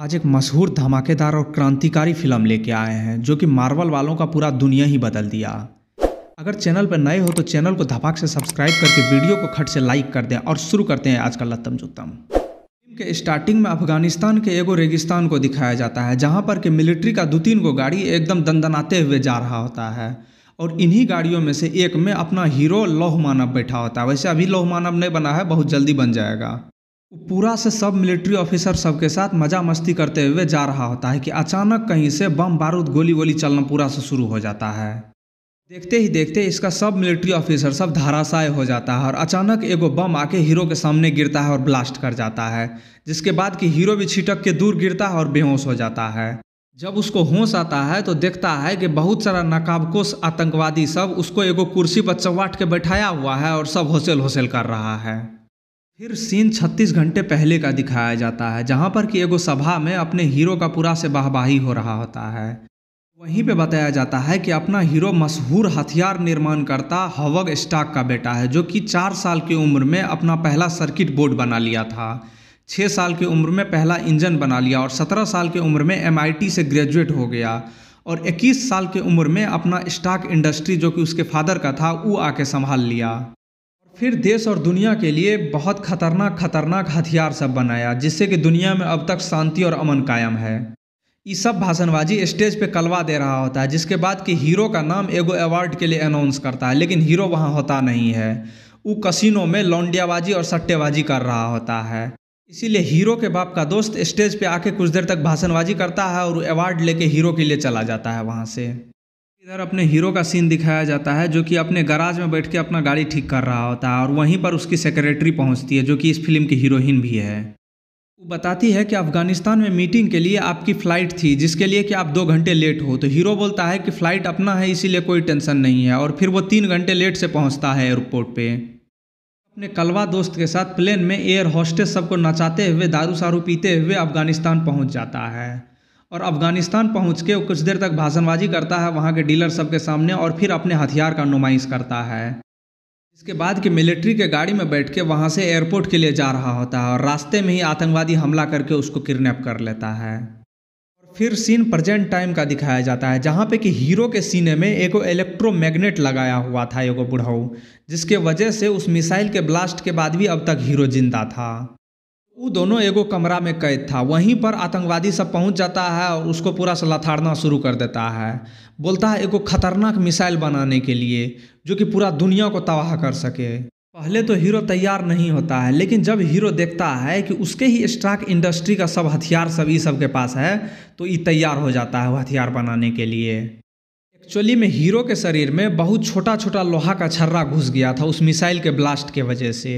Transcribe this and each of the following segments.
आज एक मशहूर धमाकेदार और क्रांतिकारी फिल्म लेके आए हैं जो कि मार्वल वालों का पूरा दुनिया ही बदल दिया अगर चैनल पर नए हो तो चैनल को धपाक से सब्सक्राइब करके वीडियो को खट से लाइक कर दें और शुरू करते हैं आज का लत्तम जुत्तम फिल्म के स्टार्टिंग में अफगानिस्तान के एगो रेगिस्तान को दिखाया जाता है जहाँ पर कि मिलिट्री का दो तीन गो गाड़ी एकदम दंदनाते हुए जा रहा होता है और इन्हीं गाड़ियों में से एक में अपना हीरो लौह मानव बैठा होता है वैसे अभी लौह मानव नहीं बना है बहुत जल्दी बन जाएगा पूरा से सब मिलिट्री ऑफिसर सबके साथ मजा मस्ती करते हुए जा रहा होता है कि अचानक कहीं से बम बारूद गोली वोली चलना पूरा से शुरू हो जाता है देखते ही देखते इसका सब मिलिट्री ऑफिसर सब धाराशाय हो जाता है और अचानक एगो बम आके हीरो के सामने गिरता है और ब्लास्ट कर जाता है जिसके बाद कि हीरो भी छिटक के दूर गिरता है और बेहोश हो जाता है जब उसको होश आता है तो देखता है कि बहुत सारा नकाबकोश आतंकवादी सब उसको एगो कुर्सी पर चौवाट के बैठाया हुआ है और सब होसेल होसेल कर रहा है फिर सीन 36 घंटे पहले का दिखाया जाता है जहाँ पर कि एगो सभा में अपने हीरो का पूरा से बाहबाही हो रहा होता है वहीं पे बताया जाता है कि अपना हीरो मशहूर हथियार निर्माणकर्ता हवग स्टाक का बेटा है जो कि चार साल की उम्र में अपना पहला सर्किट बोर्ड बना लिया था छः साल की उम्र में पहला इंजन बना लिया और सत्रह साल की उम्र में एम से ग्रेजुएट हो गया और इक्कीस साल की उम्र में अपना स्टाक इंडस्ट्री जो कि उसके फादर का था वो आके संभाल लिया फिर देश और दुनिया के लिए बहुत खतरनाक खतरनाक हथियार सब बनाया जिससे कि दुनिया में अब तक शांति और अमन कायम है ये सब भाषणबाजी स्टेज पे कलवा दे रहा होता है जिसके बाद कि हीरो का नाम एगो अवार्ड के लिए अनाउंस करता है लेकिन हीरो वहाँ होता नहीं है वो कसिनो में लौंडियाबाजी और सट्टेबाजी कर रहा होता है इसीलिए हीरो के बाप का दोस्त स्टेज पे आके कुछ देर तक भाषणबाजी करता है और अवार्ड लेके हीरो के लिए चला जाता है वहाँ से इधर अपने हीरो का सीन दिखाया जाता है जो कि अपने गराज में बैठ के अपना गाड़ी ठीक कर रहा होता है और वहीं पर उसकी सेक्रेटरी पहुंचती है जो कि इस फिल्म की हीरोइन भी है वो बताती है कि अफगानिस्तान में मीटिंग के लिए आपकी फ़्लाइट थी जिसके लिए कि आप दो घंटे लेट हो तो हीरो बोलता है कि फ़्लाइट अपना है इसीलिए कोई टेंशन नहीं है और फिर वो तीन घंटे लेट से पहुँचता है एयरपोर्ट पर अपने कलवा दोस्त के साथ प्लेन में एयर हॉस्टेस सबको नचाते हुए दारू सारू पीते हुए अफगानिस्तान पहुँच जाता है और अफगानिस्तान पहुंच के कुछ देर तक भाषणबाजी करता है वहाँ के डीलर सबके सामने और फिर अपने हथियार का नुमाइश करता है इसके बाद कि मिलिट्री के गाड़ी में बैठ के वहाँ से एयरपोर्ट के लिए जा रहा होता है और रास्ते में ही आतंकवादी हमला करके उसको किडनेप कर लेता है और फिर सीन प्रेजेंट टाइम का दिखाया जाता है जहाँ पे कि हीरो के सीने में एक इलेक्ट्रोमैग्नेट लगाया हुआ था एगो बुढ़ऊ जिसके वजह से उस मिसाइल के ब्लास्ट के बाद भी अब तक हीरो जिंदा था वो दोनों एगो कमरा में कैद था वहीं पर आतंकवादी सब पहुंच जाता है और उसको पूरा से लथाड़ना शुरू कर देता है बोलता है एगो खतरनाक मिसाइल बनाने के लिए जो कि पूरा दुनिया को तबाह कर सके पहले तो हीरो तैयार नहीं होता है लेकिन जब हीरो देखता है कि उसके ही स्टाक इंडस्ट्री का सब हथियार सब ये सब के पास है तो ये तैयार हो जाता है वो हथियार बनाने के लिए एक्चुअली में हीरो के शरीर में बहुत छोटा छोटा लोहा का छर्रा घुस गया था उस मिसाइल के ब्लास्ट के वजह से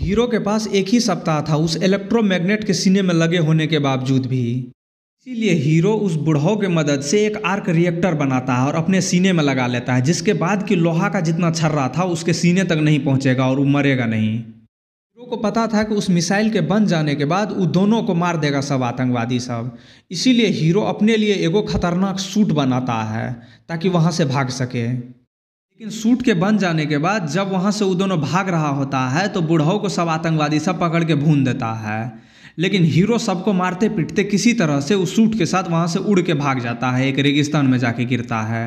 हीरो के पास एक ही सप्ताह था उस इलेक्ट्रोमैग्नेट के सीने में लगे होने के बावजूद भी इसीलिए हीरो उस बुढ़ाओ के मदद से एक आर्क रिएक्टर बनाता है और अपने सीने में लगा लेता है जिसके बाद कि लोहा का जितना छर्रा था उसके सीने तक नहीं पहुंचेगा और वो मरेगा नहीं हीरो को पता था कि उस मिसाइल के बन जाने के बाद वो दोनों को मार देगा सब आतंकवादी सब इसीलिए हीरो अपने लिए एगो खतरनाक सूट बनाता है ताकि वहाँ से भाग सके लेकिन सूट के बन जाने के बाद जब वहाँ से वो दोनों भाग रहा होता है तो बुढ़ाओ को सब आतंकवादी सब पकड़ के भून देता है लेकिन हीरो सबको मारते पीटते किसी तरह से उस सूट के साथ वहाँ से उड़ के भाग जाता है एक रेगिस्तान में जाके गिरता है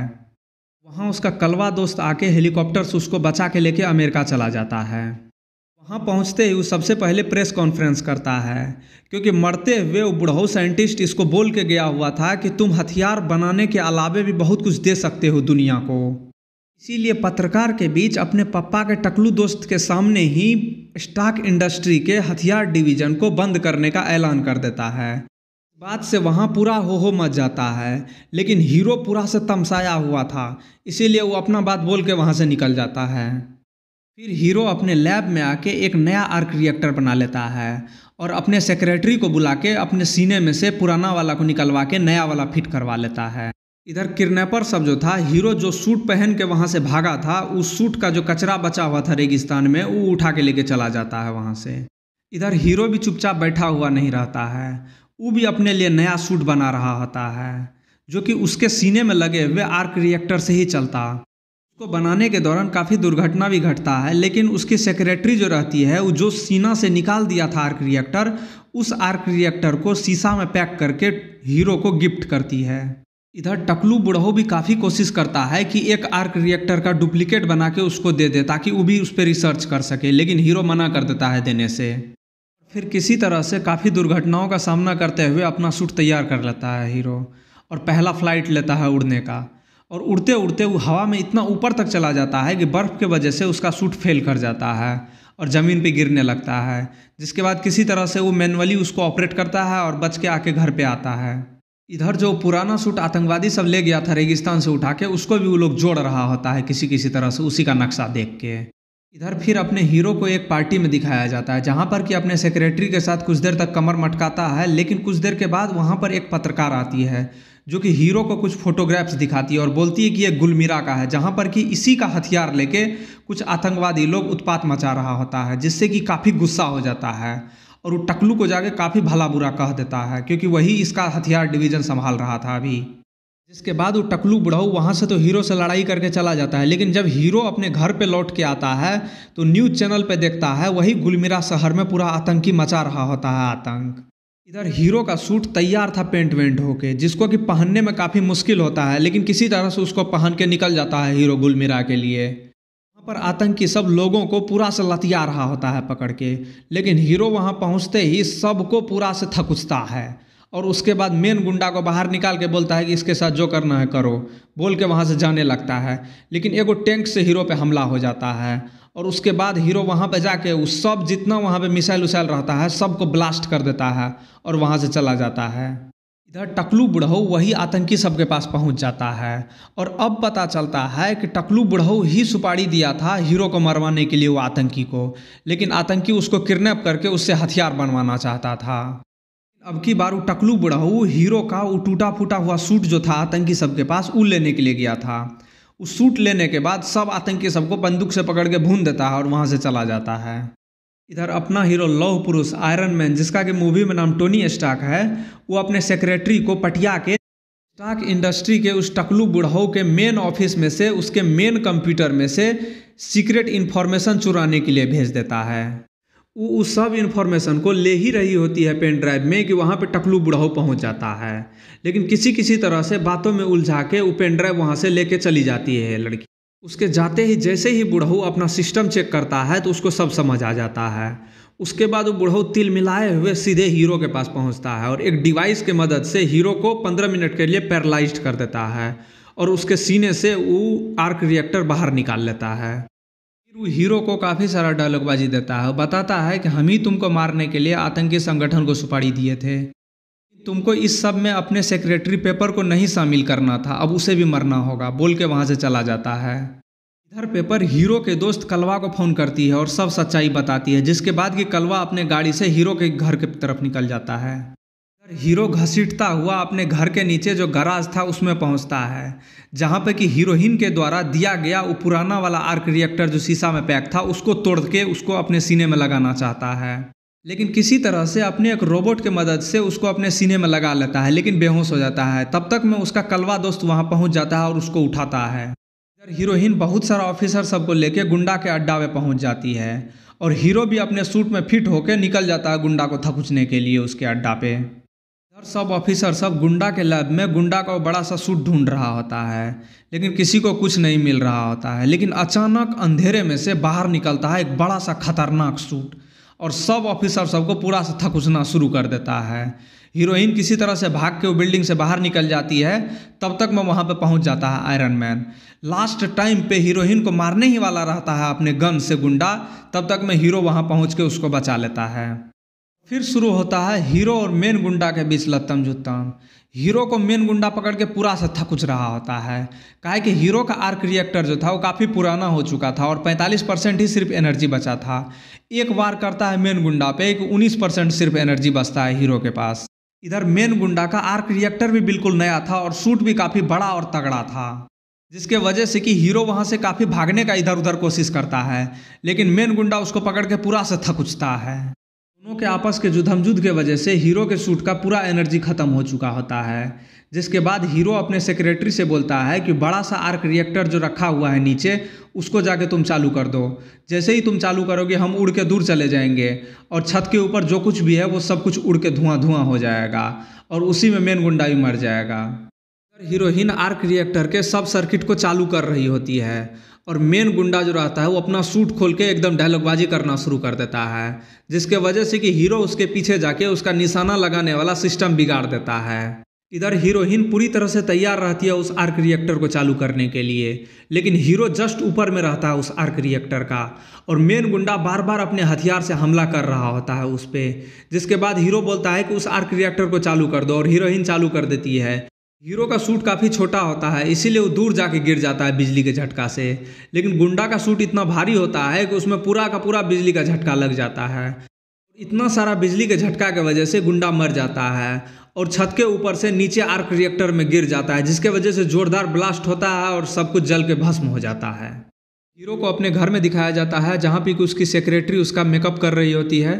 वहाँ उसका कलवा दोस्त आके हेलीकॉप्टर से उसको बचा के लेके अमेरिका चला जाता है वहाँ पहुँचते ही वो सबसे पहले प्रेस कॉन्फ्रेंस करता है क्योंकि मरते हुए वो बुढ़ाऊ साइंटिस्ट इसको बोल के गया हुआ था कि तुम हथियार बनाने के अलावे भी बहुत कुछ दे सकते हो दुनिया को इसीलिए पत्रकार के बीच अपने पप्पा के टकलू दोस्त के सामने ही स्टॉक इंडस्ट्री के हथियार डिवीजन को बंद करने का ऐलान कर देता है बात से वहाँ पूरा हो हो मच जाता है लेकिन हीरो पूरा से तमसाया हुआ था इसीलिए वो अपना बात बोल के वहाँ से निकल जाता है फिर हीरो अपने लैब में आके एक नया आर्क रिएक्टर बना लेता है और अपने सेक्रेटरी को बुला के अपने सीने में से पुराना वाला को निकलवा के नया वाला फिट करवा लेता है इधर किरनेपर सब जो था हीरो जो सूट पहन के वहाँ से भागा था उस सूट का जो कचरा बचा हुआ था रेगिस्तान में वो उठा के लेके चला जाता है वहाँ से इधर हीरो भी चुपचाप बैठा हुआ नहीं रहता है वो भी अपने लिए नया सूट बना रहा होता है जो कि उसके सीने में लगे हुए आर्क रिएक्टर से ही चलता उसको बनाने के दौरान काफ़ी दुर्घटना भी घटता है लेकिन उसकी सेक्रेटरी जो रहती है वो जो सीना से निकाल दिया था आर्क रिएक्टर उस आर्क रिएक्टर को शीशा में पैक करके हीरो को गिफ्ट करती है इधर टकलू बुढ़ो भी काफ़ी कोशिश करता है कि एक आर्क रिएक्टर का डुप्लीकेट बना के उसको दे दे ताकि वो भी उस पर रिसर्च कर सके लेकिन हीरो मना कर देता है देने से फिर किसी तरह से काफ़ी दुर्घटनाओं का सामना करते हुए अपना सूट तैयार कर लेता है हीरो और पहला फ्लाइट लेता है उड़ने का और उड़ते उड़ते वो हवा में इतना ऊपर तक चला जाता है कि बर्फ़ के वजह से उसका सूट फेल कर जाता है और ज़मीन पे गिरने लगता है जिसके बाद किसी तरह से वो मैनुअली उसको ऑपरेट करता है और बच के आके घर पे आता है इधर जो पुराना सूट आतंकवादी सब ले गया था रेगिस्तान से उठा के उसको भी वो लोग जोड़ रहा होता है किसी किसी तरह से उसी का नक्शा देख के इधर फिर अपने हीरो को एक पार्टी में दिखाया जाता है जहाँ पर कि अपने सेक्रेटरी के साथ कुछ देर तक कमर मटकाता है लेकिन कुछ देर के बाद वहाँ पर एक पत्रकार आती है जो कि हीरो को कुछ फोटोग्राफ्स दिखाती है और बोलती है कि ये गुलमीरा का है जहाँ पर कि इसी का हथियार लेके कुछ आतंकवादी लोग उत्पात मचा रहा होता है जिससे कि काफ़ी गुस्सा हो जाता है और वो टकलू को जाके काफ़ी भला बुरा कह देता है क्योंकि वही इसका हथियार डिवीजन संभाल रहा था अभी जिसके बाद वो टकलू बुढ़ाऊ वहाँ से तो हीरो से लड़ाई करके चला जाता है लेकिन जब हीरो अपने घर पे लौट के आता है तो न्यूज़ चैनल पे देखता है वही गुलमिरा शहर में पूरा आतंकी मचा रहा होता है आतंक इधर हीरो का सूट तैयार था पेंट वेंट होके जिसको कि पहनने में काफ़ी मुश्किल होता है लेकिन किसी तरह से उसको पहन के निकल जाता है हीरो गुलमिरा के लिए पर आतंकी सब लोगों को पूरा से लतिया रहा होता है पकड़ के लेकिन हीरो वहाँ पहुँचते ही सबको पूरा से थकुचता है और उसके बाद मेन गुंडा को बाहर निकाल के बोलता है कि इसके साथ जो करना है करो बोल के वहाँ से जाने लगता है लेकिन एगो टैंक से हीरो पे हमला हो जाता है और उसके बाद हीरो वहाँ पे जाके उस सब जितना वहाँ पे मिसाइल उसाइल रहता है सबको ब्लास्ट कर देता है और वहाँ से चला जाता है इधर टकलू बुढ़ऊ वही आतंकी सबके पास पहुंच जाता है और अब पता चलता है कि टकलू बुढ़ऊ ही सुपारी दिया था हीरो को मरवाने के लिए वो आतंकी को लेकिन आतंकी उसको किडनैप करके उससे हथियार बनवाना चाहता था अब की बार वो टकलू बुढ़ऊ हीरो का वो टूटा फूटा हुआ सूट जो था आतंकी सबके पास वो लेने के लिए गया था उस सूट लेने के बाद सब आतंकी सबको बंदूक से पकड़ के भून देता है और वहाँ से चला जाता है इधर अपना हीरो लव पुरुष आयरन मैन जिसका कि मूवी में नाम टोनी स्टाक है वो अपने सेक्रेटरी को पटिया के स्टाक इंडस्ट्री के उस टकलू बुढ़ाऊ के मेन ऑफिस में से उसके मेन कंप्यूटर में से सीक्रेट इन्फॉर्मेशन चुराने के लिए भेज देता है वो उस सब इन्फॉर्मेशन को ले ही रही होती है पेन ड्राइव में कि वहाँ पे टकलू बुढ़ाऊ पहुँच जाता है लेकिन किसी किसी तरह से बातों में उलझा के वो पेन ड्राइव वहाँ से लेके चली जाती है लड़की उसके जाते ही जैसे ही बुढ़ऊ अपना सिस्टम चेक करता है तो उसको सब समझ आ जाता है उसके बाद वो बुढ़ऊ तिल मिलाए हुए सीधे हीरो के पास पहुंचता है और एक डिवाइस के मदद से हीरो को पंद्रह मिनट के लिए पैरलाइज कर देता है और उसके सीने से वो आर्क रिएक्टर बाहर निकाल लेता है फिर वो हीरो को काफ़ी सारा डायलॉगबाजी देता है बताता है कि हम ही तुमको मारने के लिए आतंकी संगठन को सुपारी दिए थे तुमको इस सब में अपने सेक्रेटरी पेपर को नहीं शामिल करना था अब उसे भी मरना होगा बोल के वहाँ से चला जाता है इधर पेपर हीरो के दोस्त कलवा को फ़ोन करती है और सब सच्चाई बताती है जिसके बाद कि कलवा अपने गाड़ी से हीरो के घर की तरफ निकल जाता है हीरो घसीटता हुआ अपने घर के नीचे जो गराज था उसमें पहुंचता है जहां पर कि हीरोइन के द्वारा दिया गया वो पुराना वाला आर्क रिएक्टर जो शीशा में पैक था उसको तोड़ के उसको अपने सीने में लगाना चाहता है लेकिन किसी तरह से अपने एक रोबोट के मदद से उसको अपने सीने में लगा लेता है लेकिन बेहोश हो जाता है तब तक में उसका कलवा दोस्त वहाँ पहुँच जाता है और उसको उठाता है इधर हीरोइन बहुत सारा ऑफिसर सबको लेके गुंडा के अड्डा में पहुँच जाती है और हीरो भी अपने सूट में फिट होकर निकल जाता है गुंडा को थकुचने के लिए उसके अड्डा पे इधर सब ऑफिसर सब गुंडा के लैब में गुंडा का बड़ा सा सूट ढूंढ रहा होता है लेकिन किसी को कुछ नहीं मिल रहा होता है लेकिन अचानक अंधेरे में से बाहर निकलता है एक बड़ा सा खतरनाक सूट और सब ऑफिसर सबको पूरा से थकुसना शुरू कर देता है हीरोइन किसी तरह से भाग के वो बिल्डिंग से बाहर निकल जाती है तब तक मैं वहाँ पे पहुँच जाता है आयरन मैन लास्ट टाइम पे हीरोइन को मारने ही वाला रहता है अपने गन से गुंडा तब तक मैं हीरो वहाँ पहुँच के उसको बचा लेता है फिर शुरू होता है हीरो और मेन गुंडा के बीच लत्तम जुत्तम हीरो को मेन गुंडा पकड़ के पूरा सत्था कुछ रहा होता है कहे कि हीरो का आर्क रिएक्टर जो था वो काफ़ी पुराना हो चुका था और 45 परसेंट ही सिर्फ एनर्जी बचा था एक बार करता है मेन गुंडा पे एक 19 परसेंट सिर्फ एनर्जी बचता है हीरो के पास इधर मेन गुंडा का आर्क रिएक्टर भी बिल्कुल नया था और सूट भी काफ़ी बड़ा और तगड़ा था जिसके वजह से कि हीरो वहाँ से काफ़ी भागने का इधर उधर कोशिश करता है लेकिन मेन गुंडा उसको पकड़ के पूरा सत्था कुछता है दोनों के आपस के जुधमजुद के वजह से हीरो के सूट का पूरा एनर्जी खत्म हो चुका होता है जिसके बाद हीरो अपने सेक्रेटरी से बोलता है कि बड़ा सा आर्क रिएक्टर जो रखा हुआ है नीचे उसको जाके तुम चालू कर दो जैसे ही तुम चालू करोगे हम उड़ के दूर चले जाएंगे और छत के ऊपर जो कुछ भी है वो सब कुछ उड़ के धुआं धुआं हो जाएगा और उसी में मेन गुंडा भी मर जाएगा हीरोइन आर्क रिएक्टर के सब सर्किट को चालू कर रही होती है और मेन गुंडा जो रहता है वो अपना सूट खोल के एकदम डायलॉगबाजी करना शुरू कर देता है जिसके वजह से कि हीरो उसके पीछे जाके उसका निशाना लगाने वाला सिस्टम बिगाड़ देता है इधर हीरोइन पूरी तरह से तैयार रहती है उस आर्क रिएक्टर को चालू करने के लिए लेकिन हीरो जस्ट ऊपर में रहता है उस आर्क रिएक्टर का और मेन गुंडा बार बार अपने हथियार से हमला कर रहा होता है उस पर जिसके बाद हीरो बोलता है कि उस आर्क रिएक्टर को चालू कर दो और हीरोइन चालू कर देती है हीरो का सूट काफ़ी छोटा होता है इसीलिए वो दूर जाके गिर जाता है बिजली के झटका से लेकिन गुंडा का सूट इतना भारी होता है कि उसमें पूरा का पूरा बिजली का झटका लग जाता है इतना सारा बिजली के झटका के वजह से गुंडा मर जाता है और छत के ऊपर से नीचे आर्क रिएक्टर में गिर जाता है जिसके वजह से जोरदार ब्लास्ट होता है और सब कुछ जल के भस्म हो जाता है हीरो को अपने घर में दिखाया जाता है जहाँ पे उसकी सेक्रेटरी उसका मेकअप कर रही होती है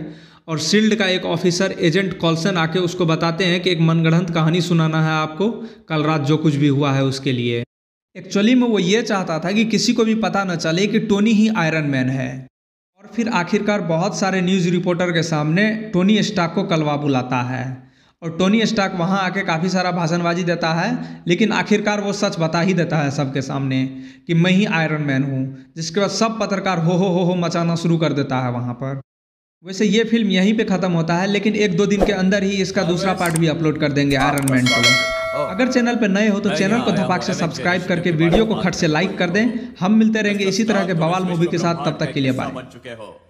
और शील्ड का एक ऑफिसर एजेंट कॉल्सन आके उसको बताते हैं कि एक मनगढ़ंत कहानी सुनाना है आपको कल रात जो कुछ भी हुआ है उसके लिए एक्चुअली में वो ये चाहता था कि किसी को भी पता न चले कि टोनी ही आयरन मैन है और फिर आखिरकार बहुत सारे न्यूज़ रिपोर्टर के सामने टोनी स्टाक को कलवा बुलाता है और टोनी स्टाक वहाँ आके काफ़ी सारा भाषणबाजी देता है लेकिन आखिरकार वो सच बता ही देता है सबके सामने कि मैं ही आयरन मैन हूँ जिसके बाद सब पत्रकार हो हो हो हो मचाना शुरू कर देता है वहाँ पर वैसे ये फिल्म यहीं पे ख़त्म होता है लेकिन एक दो दिन के अंदर ही इसका हाँ, दूसरा पार्ट भी अपलोड कर देंगे आयरन मैन टू अगर चैनल पर नए हो तो चैनल को धपाक से सब्सक्राइब करके वीडियो को खट से लाइक कर दें हम मिलते रहेंगे इसी तरह के बवाल मूवी के साथ तब तक के लिए बाय